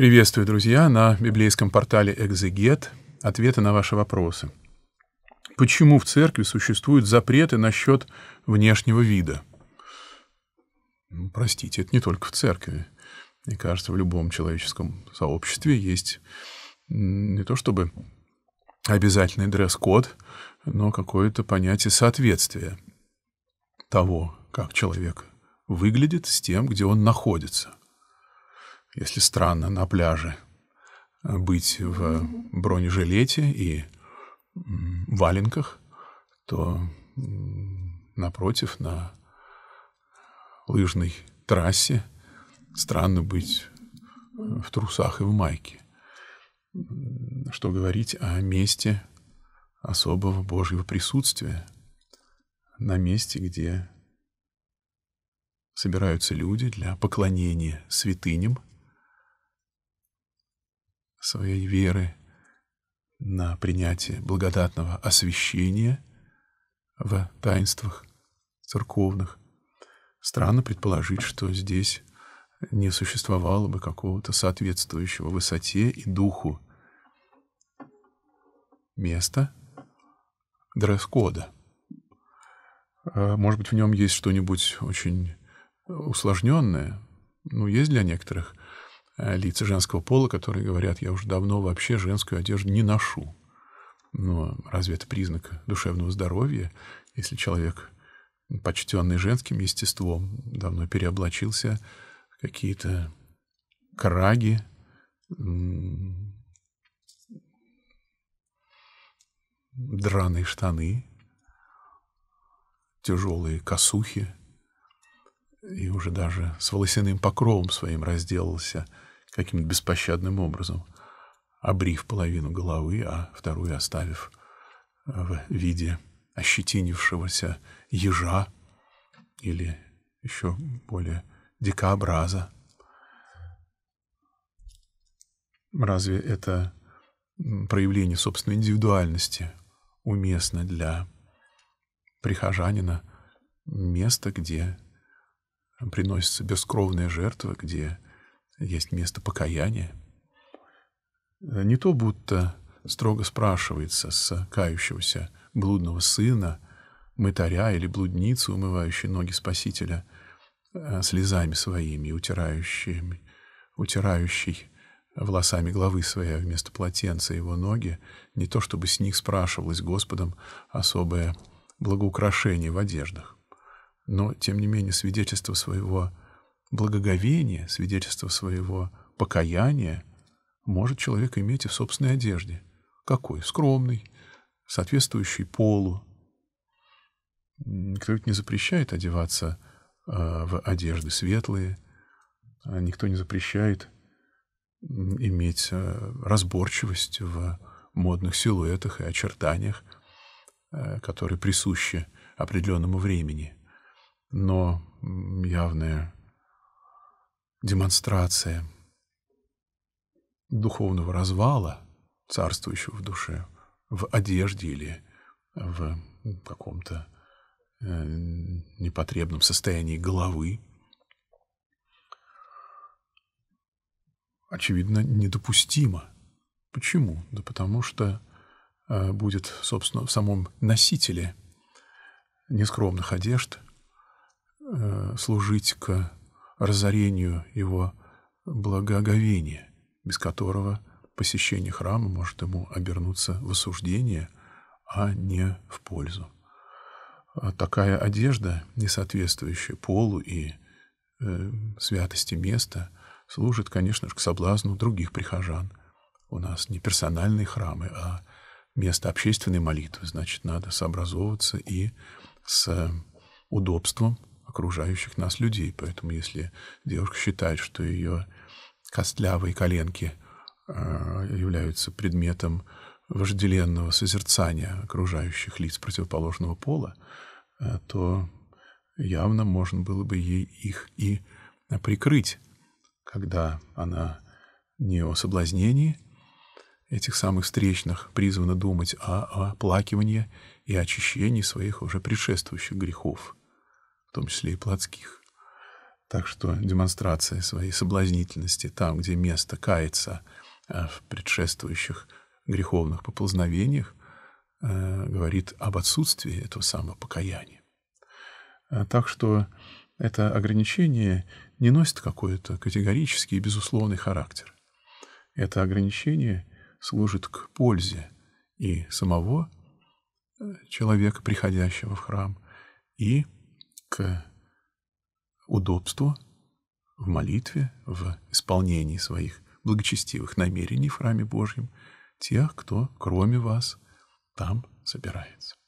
Приветствую, друзья, на библейском портале «Экзегет» ответы на ваши вопросы. Почему в церкви существуют запреты насчет внешнего вида? Ну, простите, это не только в церкви. Мне кажется, в любом человеческом сообществе есть не то чтобы обязательный дресс-код, но какое-то понятие соответствия того, как человек выглядит с тем, где он находится если странно, на пляже э, быть в бронежилете и валенках, то напротив, на лыжной трассе странно быть в трусах и в майке. Что говорить о месте особого Божьего присутствия, на месте, где собираются люди для поклонения святыням – своей веры на принятие благодатного освящения в таинствах церковных, странно предположить, что здесь не существовало бы какого-то соответствующего высоте и духу места дресс-кода. А, может быть, в нем есть что-нибудь очень усложненное, но ну, есть для некоторых Э, лица женского пола, которые говорят, я уже давно вообще женскую одежду не ношу. Но ну, а разве это признак душевного здоровья, если человек, почтенный женским естеством, давно переоблачился в какие-то краги, драные штаны, тяжелые косухи, и уже даже с волосяным покровом своим разделался — каким-то беспощадным образом, обрив половину головы, а вторую оставив э, в виде ощетинившегося ежа или еще более дикообраза. Разве это проявление собственной индивидуальности уместно для прихожанина место, где приносится бескровная жертва, где есть место покаяния. Не то будто строго спрашивается с кающегося блудного сына, мытаря или блудницы, умывающей ноги Спасителя э, слезами своими, утирающими, утирающий волосами головы своей вместо полотенца его ноги, не то чтобы с них спрашивалось Господом особое благоукрашение в одеждах. Но, тем не менее, свидетельство своего Благоговение, свидетельство своего покаяния может человек иметь и в собственной одежде. Какой? Скромный, соответствующий полу. Никто ведь не запрещает одеваться э, в одежды светлые, никто не запрещает иметь э, разборчивость в модных силуэтах и очертаниях, э, которые присущи определенному времени. Но явное демонстрация духовного развала, царствующего в душе, в одежде или в каком-то э, непотребном состоянии головы, очевидно, недопустимо. Почему? Да потому что э, будет, собственно, в самом носителе нескромных одежд э, служить к разорению его благоговения, без которого посещение храма может ему обернуться в осуждение, а не в пользу. А такая одежда, не соответствующая полу и э, святости места, служит, конечно же, к соблазну других прихожан. У нас не персональные храмы, а место общественной молитвы, значит, надо сообразовываться и с э, удобством окружающих нас людей. Поэтому если девушка считает, что ее костлявые коленки а, являются предметом вожделенного созерцания окружающих лиц противоположного пола, а, то явно можно было бы ей их и прикрыть, когда она не о соблазнении этих самых встречных призвана думать, а о плакивании и очищении своих уже предшествующих грехов в том числе и плотских. Так что демонстрация своей соблазнительности там, где место кается э, в предшествующих греховных поползновениях, э, говорит об отсутствии этого самого покаяния. Э, так что это ограничение не носит какой-то категорический и безусловный характер. Это ограничение служит к пользе и самого человека, приходящего в храм, и к удобству в молитве, в исполнении своих благочестивых намерений в храме Божьем тех, кто кроме вас там собирается.